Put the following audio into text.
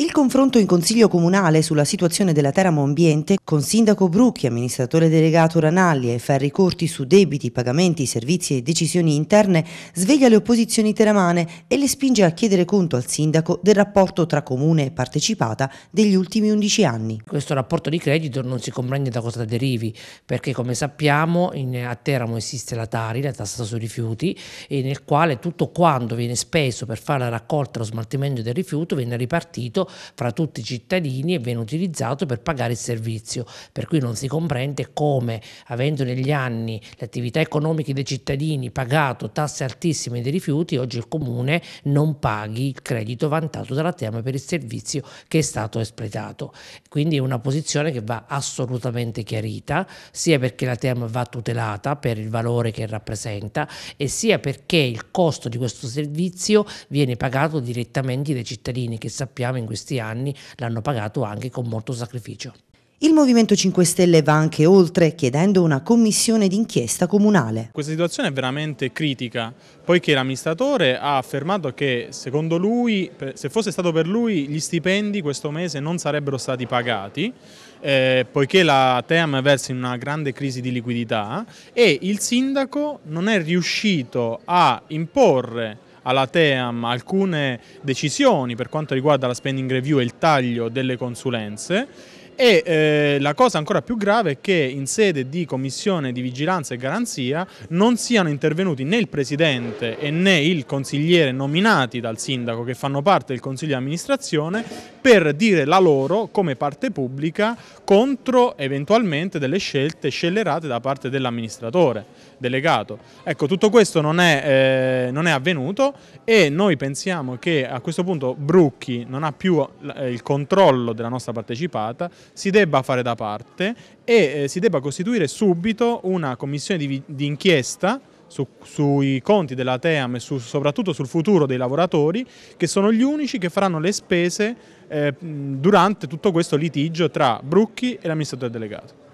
Il confronto in Consiglio Comunale sulla situazione della Teramo Ambiente con Sindaco Brucchi, amministratore delegato Ranalli e Ferri Corti su debiti, pagamenti, servizi e decisioni interne sveglia le opposizioni teramane e le spinge a chiedere conto al Sindaco del rapporto tra comune e partecipata degli ultimi 11 anni. Questo rapporto di credito non si comprende da cosa derivi perché come sappiamo in, a Teramo esiste la Tari, la tassa sui rifiuti, e nel quale tutto quanto viene speso per fare la raccolta e lo smaltimento del rifiuto viene ripartito fra tutti i cittadini e viene utilizzato per pagare il servizio, per cui non si comprende come avendo negli anni le attività economiche dei cittadini pagato tasse altissime dei rifiuti, oggi il comune non paghi il credito vantato dalla Tema per il servizio che è stato espletato. Quindi è una posizione che va assolutamente chiarita, sia perché la Tema va tutelata per il valore che rappresenta e sia perché il costo di questo servizio viene pagato direttamente dai cittadini che sappiamo in questo questi anni l'hanno pagato anche con molto sacrificio. Il Movimento 5 Stelle va anche oltre, chiedendo una commissione d'inchiesta comunale. Questa situazione è veramente critica, poiché l'amministratore ha affermato che, secondo lui, se fosse stato per lui, gli stipendi questo mese non sarebbero stati pagati, eh, poiché la TEAM versa in una grande crisi di liquidità e il sindaco non è riuscito a imporre alla TEAM alcune decisioni per quanto riguarda la spending review e il taglio delle consulenze e eh, la cosa ancora più grave è che in sede di commissione di vigilanza e garanzia non siano intervenuti né il presidente e né il consigliere nominati dal sindaco che fanno parte del consiglio di amministrazione per dire la loro come parte pubblica contro eventualmente delle scelte scellerate da parte dell'amministratore delegato. Ecco, tutto questo non è, eh, non è, avvenuto e noi pensiamo che a questo punto Brucchi non ha più eh, il controllo della nostra partecipata si debba fare da parte e eh, si debba costituire subito una commissione di, di inchiesta su, sui conti della Team e su, soprattutto sul futuro dei lavoratori che sono gli unici che faranno le spese eh, durante tutto questo litigio tra Brucchi e l'amministratore delegato.